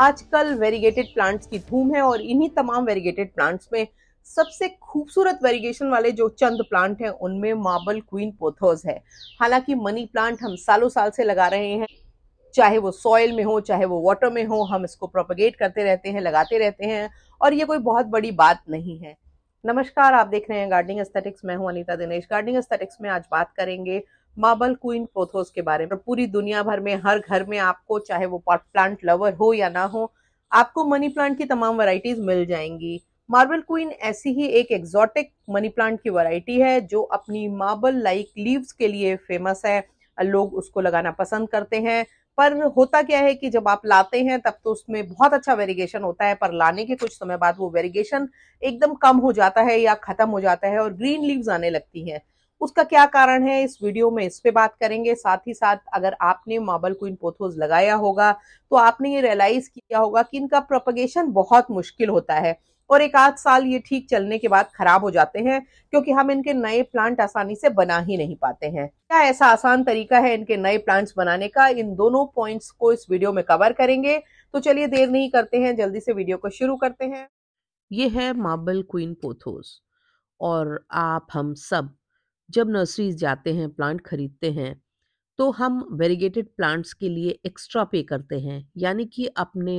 आजकल variegated plants की धूम है और इन्हीं तमाम वेरीगेटेड प्लांट्स में सबसे खूबसूरत वेरिएशन वाले जो चंद प्लांट हैं उनमें मार्बल क्वीन पोथर्स है हालांकि मनी प्लांट हम सालों साल से लगा रहे हैं चाहे वो सॉयल में हो चाहे वो वाटर में हो हम इसको प्रोपगेट करते रहते हैं लगाते रहते हैं और ये कोई बहुत बड़ी बात नहीं है नमस्कार आप देख रहे हैं गार्डनिंग एस्थेटिक्स मैं हूं अनीता दिनेश गार्डनिंग एस्थेटिक्स में आज बात करेंगे मार्बल क्वीन पोथोस के बारे में पूरी दुनिया भर में हर घर में आपको चाहे वो पॉट प्लांट लवर हो या ना हो आपको मनी प्लांट की तमाम वैरायटीज मिल जाएंगी मार्बल क्वीन ऐसी ही एक एग्जॉटिक मनी प्लांट की वैरायटी है जो अपनी मार्बल लाइक लीव्स के लिए फेमस है लोग उसको लगाना पसंद करते हैं पर होता क्या है कि जब आप लाते हैं तब तो उसमें बहुत अच्छा वेरिगेशन होता है पर लाने के कुछ समय बाद वो वेरिगेशन एकदम कम हो जाता है या खत्म हो जाता है और ग्रीन लीव्स आने लगती हैं उसका क्या कारण है इस वीडियो में इस पे बात करेंगे साथ ही साथ अगर आपने मार्बल क्वीन पोथोस लगाया होगा तो आपने ये रियलाइज किया होगा कि इनका प्रोपगेशन बहुत मुश्किल होता है और एक आध साल ये ठीक चलने के बाद खराब हो जाते हैं क्योंकि हम इनके नए प्लांट आसानी से बना ही नहीं पाते हैं क्या ऐसा आसान तरीका है इनके नए प्लांट्स बनाने का इन दोनों पॉइंट्स को इस वीडियो में कवर करेंगे तो चलिए देर नहीं करते हैं जल्दी से वीडियो को शुरू करते हैं ये है मार्बल क्वीन पोथोस और आप हम सब जब नर्सरीज जाते हैं प्लांट खरीदते हैं तो हम वेरीगेटेड प्लांट्स के लिए एक्स्ट्रा पे करते हैं यानी कि अपने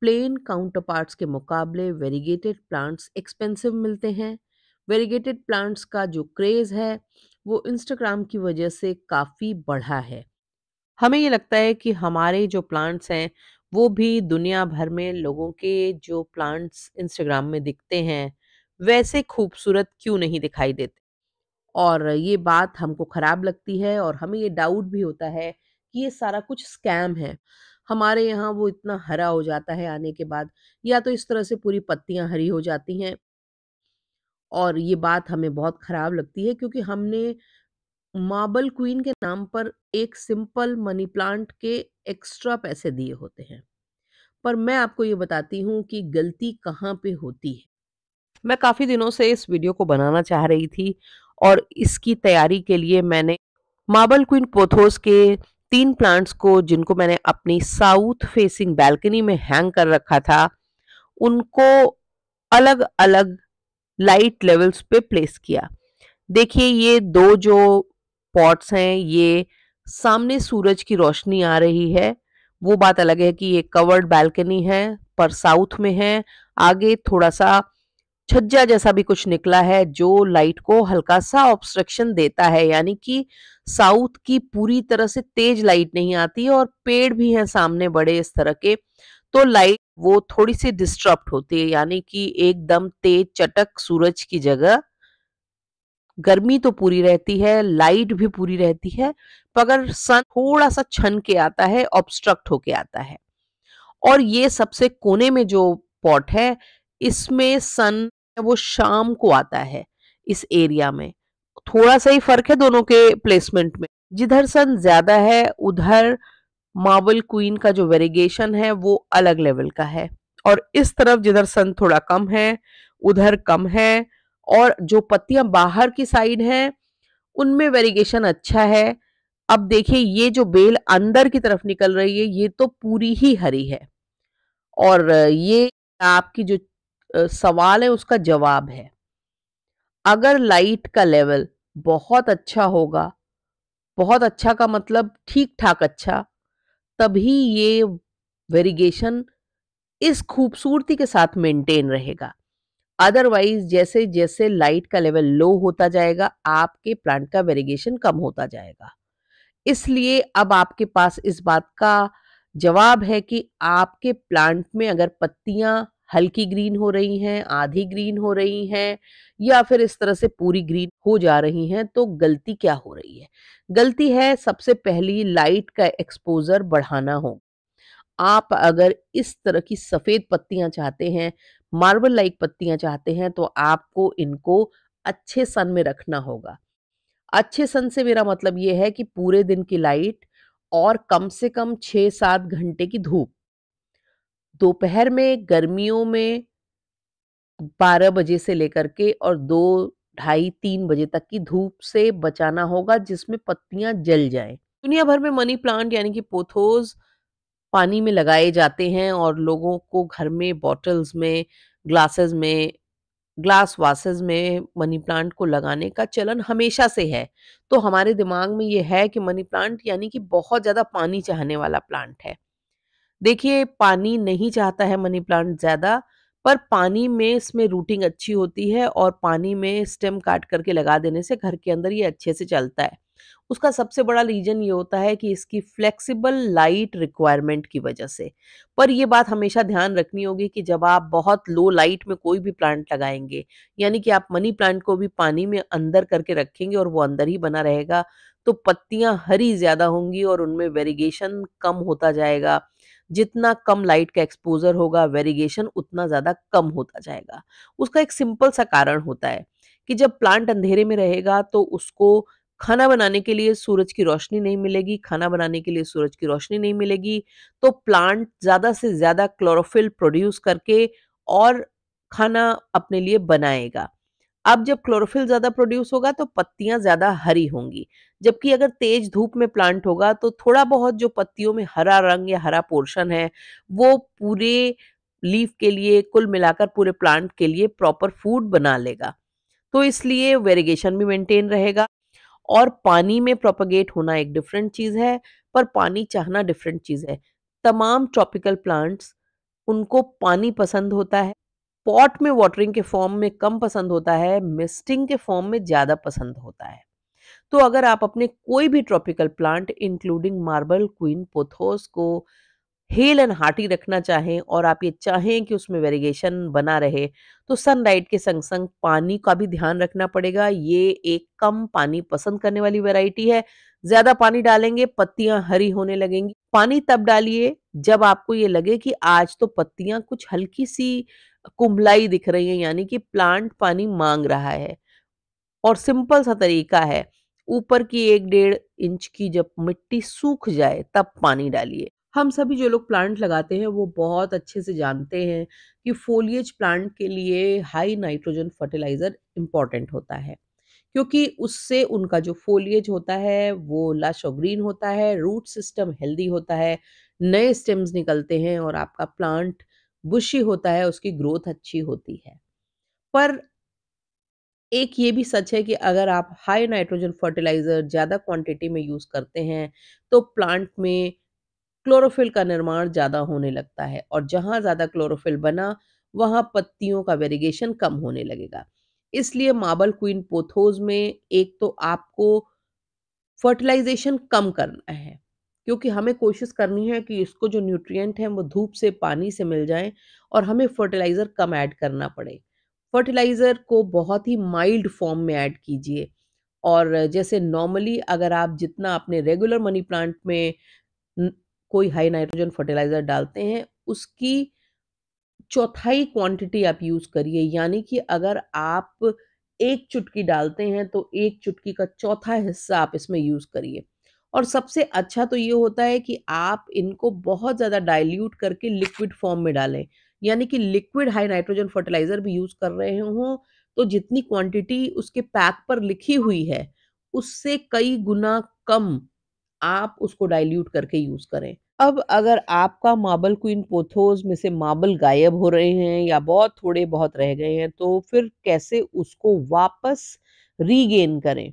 प्लेन काउंटर पार्ट्स के मुकाबले वेरीगेटेड प्लांट्स एक्सपेंसिव मिलते हैं वेरीगेटेड प्लांट्स का जो क्रेज़ है वो इंस्टाग्राम की वजह से काफ़ी बढ़ा है हमें ये लगता है कि हमारे जो प्लांट्स हैं वो भी दुनिया भर में लोगों के जो प्लांट्स इंस्टाग्राम में दिखते हैं वैसे खूबसूरत क्यों नहीं दिखाई देते और ये बात हमको ख़राब लगती है और हमें ये डाउट भी होता है कि ये सारा कुछ स्कैम है हमारे यहाँ वो इतना हरा हो जाता है आने के बाद या तो इस तरह से पूरी पत्तियाँ हरी हो जाती हैं और ये बात हमें बहुत ख़राब लगती है क्योंकि हमने मार्बल क्वीन के नाम पर एक सिंपल मनी प्लांट के एक्स्ट्रा पैसे दिए होते हैं पर मैं आपको ये बताती हूँ कि गलती कहाँ पे होती है मैं काफ़ी दिनों से इस वीडियो को बनाना चाह रही थी और इसकी तैयारी के लिए मैंने मार्बल क्वीन पोथोस के तीन प्लांट्स को जिनको मैंने अपनी साउथ फेसिंग बैल्कनी में हैंग कर रखा था उनको अलग अलग लाइट लेवल्स पे प्लेस किया देखिए ये दो जो पॉट्स हैं ये सामने सूरज की रोशनी आ रही है वो बात अलग है कि ये कवर्ड बैल्कनी है पर साउथ में है आगे थोड़ा सा छज्जा जैसा भी कुछ निकला है जो लाइट को हल्का सा ऑब्स्ट्रक्शन देता है यानी कि साउथ की पूरी तरह से तेज लाइट नहीं आती और पेड़ भी हैं सामने बड़े इस तरह के तो लाइट वो थोड़ी सी डिस्टर्ब होती है यानी कि एकदम तेज चटक सूरज की जगह गर्मी तो पूरी रहती है लाइट भी पूरी रहती है पर सन थोड़ा सा छन के आता है ऑब्स्ट्रक्ट होके आता है और ये सबसे कोने में जो पॉट है इसमें सन वो शाम को आता है इस एरिया में थोड़ा सा ही फर्क है दोनों के प्लेसमेंट में जिधर सन ज्यादा है उधर मार्बल क्वीन का जो वेरिगेशन है वो अलग लेवल का है और इस तरफ जिधर सन थोड़ा कम है उधर कम है और जो पत्तियां बाहर की साइड हैं उनमें वेरिगेशन अच्छा है अब देखिए ये जो बेल अंदर की तरफ निकल रही है ये तो पूरी ही हरी है और ये आपकी जो सवाल है उसका जवाब है अगर लाइट का लेवल बहुत अच्छा होगा बहुत अच्छा का मतलब ठीक ठाक अच्छा तभी ये वेरिगेशन इस खूबसूरती के साथ मेंटेन रहेगा अदरवाइज जैसे जैसे लाइट का लेवल लो होता जाएगा आपके प्लांट का वेरिगेशन कम होता जाएगा इसलिए अब आपके पास इस बात का जवाब है कि आपके प्लांट में अगर पत्तियां हल्की ग्रीन हो रही हैं आधी ग्रीन हो रही हैं या फिर इस तरह से पूरी ग्रीन हो जा रही हैं तो गलती क्या हो रही है गलती है सबसे पहली लाइट का एक्सपोजर बढ़ाना हो आप अगर इस तरह की सफ़ेद पत्तियां चाहते हैं मार्बल लाइक पत्तियां चाहते हैं तो आपको इनको अच्छे सन में रखना होगा अच्छे सन से मेरा मतलब ये है कि पूरे दिन की लाइट और कम से कम छः सात घंटे की धूप दोपहर में गर्मियों में बारह बजे से लेकर के और दो ढाई तीन बजे तक की धूप से बचाना होगा जिसमें पत्तियां जल जाए दुनिया भर में मनी प्लांट यानी कि पोथोज पानी में लगाए जाते हैं और लोगों को घर में बॉटल्स में ग्लासेस में ग्लास वासेस में मनी प्लांट को लगाने का चलन हमेशा से है तो हमारे दिमाग में ये है कि मनी प्लांट यानी कि बहुत ज़्यादा पानी चाहने वाला प्लांट है देखिए पानी नहीं चाहता है मनी प्लांट ज़्यादा पर पानी में इसमें रूटिंग अच्छी होती है और पानी में स्टेम काट करके लगा देने से घर के अंदर ये अच्छे से चलता है उसका सबसे बड़ा रीजन ये होता है कि इसकी फ्लेक्सिबल लाइट रिक्वायरमेंट की वजह से पर यह बात हमेशा ध्यान रखनी होगी कि जब आप बहुत लो लाइट में कोई भी प्लांट लगाएंगे यानी कि आप मनी प्लांट को भी पानी में अंदर करके रखेंगे और वो अंदर ही बना रहेगा तो पत्तियां हरी ज़्यादा होंगी और उनमें वेरिगेशन कम होता जाएगा जितना कम लाइट का एक्सपोजर होगा वेरिगेशन उतना ज़्यादा कम होता जाएगा उसका एक सिंपल सा कारण होता है कि जब प्लांट अंधेरे में रहेगा तो उसको खाना बनाने के लिए सूरज की रोशनी नहीं मिलेगी खाना बनाने के लिए सूरज की रोशनी नहीं मिलेगी तो प्लांट ज़्यादा से ज़्यादा क्लोरोफिल प्रोड्यूस करके और खाना अपने लिए बनाएगा अब जब क्लोरोफिल ज्यादा प्रोड्यूस होगा तो पत्तियां ज्यादा हरी होंगी जबकि अगर तेज धूप में प्लांट होगा तो थोड़ा बहुत जो पत्तियों में हरा रंग या हरा पोर्शन है वो पूरे लीफ के लिए कुल मिलाकर पूरे प्लांट के लिए प्रॉपर फूड बना लेगा तो इसलिए वेरिगेशन भी मेंटेन रहेगा और पानी में प्रोपगेट होना एक डिफरेंट चीज़ है पर पानी चाहना डिफरेंट चीज़ है तमाम ट्रॉपिकल प्लांट्स उनको पानी पसंद होता है पॉट में वाटरिंग के फॉर्म में कम पसंद होता है मिस्टिंग के फॉर्म में ज़्यादा पसंद होता है तो अगर आप अपने कोई भी tropical plant including marble queen pothos को हेल एंड हार्टी रखना चाहें और आप ये चाहें कि उसमें वेरिएशन बना रहे तो सनलाइट के संग संग पानी का भी ध्यान रखना पड़ेगा ये एक कम पानी पसंद करने वाली वेराइटी है ज्यादा पानी डालेंगे पत्तियां हरी होने लगेंगी पानी तब डालिए जब आपको ये लगे कि आज तो पत्तियां कुछ हल्की सी कुंभलाई दिख रही है यानी कि प्लांट पानी मांग रहा है और सिंपल सा तरीका है ऊपर की एक डेढ़ इंच की जब मिट्टी सूख जाए तब पानी डालिए हम सभी जो लोग प्लांट लगाते हैं वो बहुत अच्छे से जानते हैं कि फोलियज प्लांट के लिए हाई नाइट्रोजन फर्टिलाइज़र इम्पॉर्टेंट होता है क्योंकि उससे उनका जो फोलियज होता है वो लाश और ग्रीन होता है रूट सिस्टम हेल्दी होता है नए स्टेम्स निकलते हैं और आपका प्लांट बुशी होता है उसकी ग्रोथ अच्छी होती है पर एक ये भी सच है कि अगर आप हाई नाइट्रोजन फर्टिलाइज़र ज़्यादा क्वांटिटी में यूज़ करते हैं तो प्लांट में क्लोरोफिल का निर्माण ज़्यादा होने लगता है और जहाँ ज़्यादा क्लोरोफिल बना वहाँ पत्तियों का वेरिगेशन कम होने लगेगा इसलिए मार्बल क्वीन पोथोज में एक तो आपको फर्टिलाइजेशन कम करना है क्योंकि हमें कोशिश करनी है कि इसको जो न्यूट्रिएंट हैं वो धूप से पानी से मिल जाएं और हमें फर्टिलाइज़र कम ऐड करना पड़े फर्टिलाइज़र को बहुत ही माइल्ड फॉर्म में ऐड कीजिए और जैसे नॉर्मली अगर आप जितना अपने रेगुलर मनी प्लांट में कोई हाई नाइट्रोजन फर्टिलाइज़र डालते हैं उसकी चौथाई क्वांटिटी आप यूज़ करिए यानी कि अगर आप एक चुटकी डालते हैं तो एक चुटकी का चौथा हिस्सा आप इसमें यूज़ करिए और सबसे अच्छा तो ये होता है कि आप इनको बहुत ज़्यादा डाइल्यूट करके लिक्विड फॉर्म में डालें यानी कि लिक्विड हाई नाइट्रोजन फर्टिलाइज़र भी यूज़ कर रहे हों तो जितनी क्वांटिटी उसके पैक पर लिखी हुई है उससे कई गुना कम आप उसको डाइल्यूट करके यूज़ करें अब अगर आपका मार्बल क्वीन पोथोज में से मार्बल गायब हो रहे हैं या बहुत थोड़े बहुत रह गए हैं तो फिर कैसे उसको वापस रीगेन करें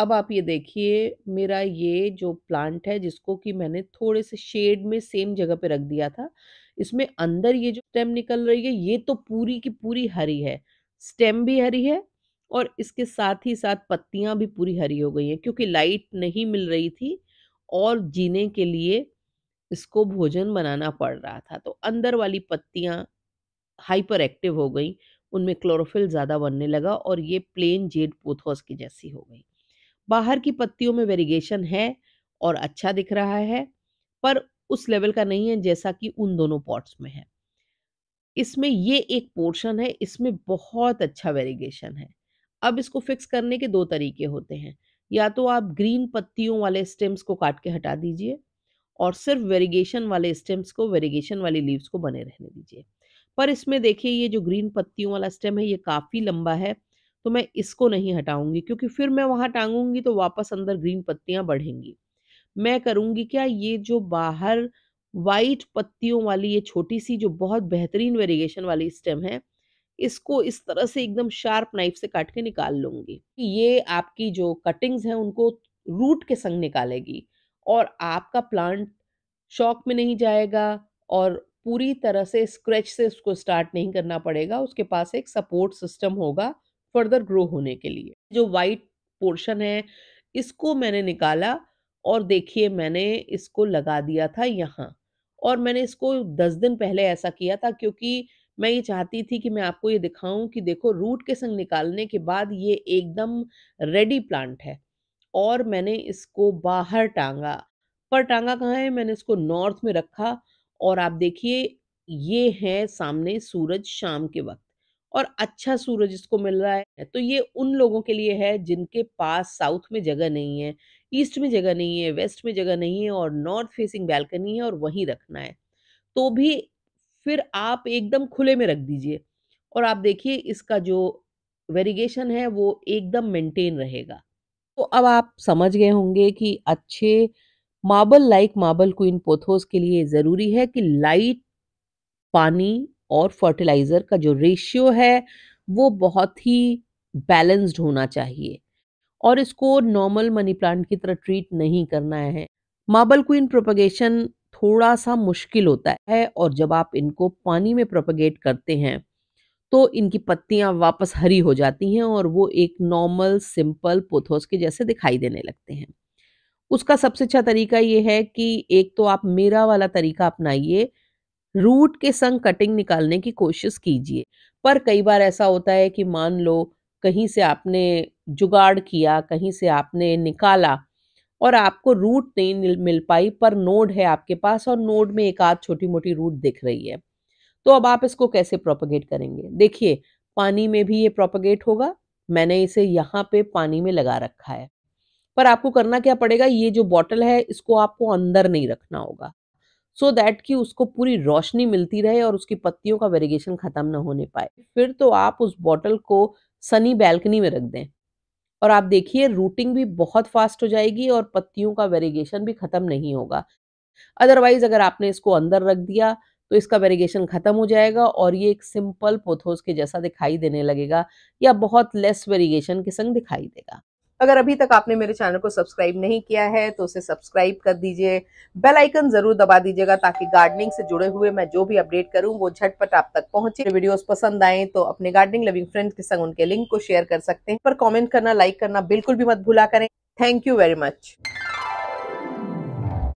अब आप ये देखिए मेरा ये जो प्लांट है जिसको कि मैंने थोड़े से शेड में सेम जगह पे रख दिया था इसमें अंदर ये जो स्टेम निकल रही है ये तो पूरी की पूरी हरी है स्टेम भी हरी है और इसके साथ ही साथ पत्तियां भी पूरी हरी हो गई हैं क्योंकि लाइट नहीं मिल रही थी और जीने के लिए इसको भोजन बनाना पड़ रहा था तो अंदर वाली पत्तियाँ हाइपर एक्टिव हो गई उनमें क्लोरोफिल ज़्यादा बनने लगा और ये प्लेन जेड पोथोस की जैसी हो गई बाहर की पत्तियों में वेरिगेशन है और अच्छा दिख रहा है पर उस लेवल का नहीं है जैसा कि उन दोनों पॉट्स में है इसमें ये एक पोर्शन है इसमें बहुत अच्छा वेरिगेशन है अब इसको फिक्स करने के दो तरीके होते हैं या तो आप ग्रीन पत्तियों वाले स्टेम्स को काट के हटा दीजिए और सिर्फ वेरिगेशन वाले स्टेम्स को वेरिगेशन वाली लीव्स को बने रहने दीजिए पर इसमें देखिए ये जो ग्रीन पत्तियों वाला स्टेम है ये काफ़ी लंबा है तो मैं इसको नहीं हटाऊंगी क्योंकि फिर मैं वहाँ टांगूंगी तो वापस अंदर ग्रीन पत्तियाँ बढ़ेंगी मैं करूँगी क्या ये जो बाहर वाइट पत्तियों वाली ये छोटी सी जो बहुत बेहतरीन वेरिएशन वाली स्टेम है इसको इस तरह से एकदम शार्प नाइफ से काट के निकाल लूँगी ये आपकी जो कटिंग्स हैं उनको रूट के संग निकालेगी और आपका प्लांट शॉक में नहीं जाएगा और पूरी तरह से स्क्रैच से उसको स्टार्ट नहीं करना पड़ेगा उसके पास एक सपोर्ट सिस्टम होगा फर्दर ग्रो होने के लिए जो वाइट पोर्शन है इसको मैंने निकाला और देखिए मैंने इसको लगा दिया था यहाँ और मैंने इसको दस दिन पहले ऐसा किया था क्योंकि मैं ये चाहती थी कि मैं आपको ये दिखाऊं कि देखो रूट के संग निकालने के बाद ये एकदम रेडी प्लांट है और मैंने इसको बाहर टांगा पर टांगा कहाँ है मैंने इसको नॉर्थ में रखा और आप देखिए ये है सामने सूरज शाम के वक्त और अच्छा सूरज इसको मिल रहा है तो ये उन लोगों के लिए है जिनके पास साउथ में जगह नहीं है ईस्ट में जगह नहीं है वेस्ट में जगह नहीं है और नॉर्थ फेसिंग बैल्कनी है और वहीं रखना है तो भी फिर आप एकदम खुले में रख दीजिए और आप देखिए इसका जो वेरिगेशन है वो एकदम मेंटेन रहेगा तो अब आप समझ गए होंगे कि अच्छे marble like marble queen pothos के लिए ज़रूरी है कि लाइट पानी और फर्टिलाइज़र का जो रेशियो है वो बहुत ही बैलेंस्ड होना चाहिए और इसको नॉर्मल मनी प्लांट की तरह ट्रीट नहीं करना है मार्बल क्वीन प्रोपगेशन थोड़ा सा मुश्किल होता है और जब आप इनको पानी में प्रोपगेट करते हैं तो इनकी पत्तियां वापस हरी हो जाती हैं और वो एक नॉर्मल सिंपल पोथोस के जैसे दिखाई देने लगते हैं उसका सबसे अच्छा तरीका ये है कि एक तो आप मेरा वाला तरीका अपनाइए रूट के संग कटिंग निकालने की कोशिश कीजिए पर कई बार ऐसा होता है कि मान लो कहीं से आपने जुगाड़ किया कहीं से आपने निकाला और आपको रूट नहीं मिल पाई पर नोड है आपके पास और नोड में एक आध छोटी मोटी रूट दिख रही है तो अब आप इसको कैसे प्रोपोगेट करेंगे देखिए पानी में भी ये प्रोपोगेट होगा मैंने इसे यहाँ पे पानी में लगा रखा है पर आपको करना क्या पड़ेगा ये जो बॉटल है इसको आपको अंदर नहीं रखना होगा सो so दैट कि उसको पूरी रोशनी मिलती रहे और उसकी पत्तियों का वेरिगेशन ख़त्म ना होने पाए फिर तो आप उस बॉटल को सनी बैल्कनी में रख दें और आप देखिए रूटिंग भी बहुत फास्ट हो जाएगी और पत्तियों का वेरिगेशन भी ख़त्म नहीं होगा अदरवाइज़ अगर आपने इसको अंदर रख दिया तो इसका वेरिगेशन ख़त्म हो जाएगा और ये एक सिंपल पोथोस के जैसा दिखाई देने लगेगा या बहुत लेस वेरिगेशन के संग दिखाई देगा अगर अभी तक आपने मेरे चैनल को सब्सक्राइब नहीं किया है तो उसे सब्सक्राइब कर दीजिए बेल आइकन जरूर दबा दीजिएगा ताकि गार्डनिंग से जुड़े हुए मैं जो भी अपडेट करूं वो झटपट आप तक पहुंचे वीडियोस पसंद आए तो अपने गार्डनिंग लविंग फ्रेंड के संग उनके लिंक को शेयर कर सकते हैं पर कॉमेंट करना लाइक करना बिल्कुल भी मत भूला करें थैंक यू वेरी मच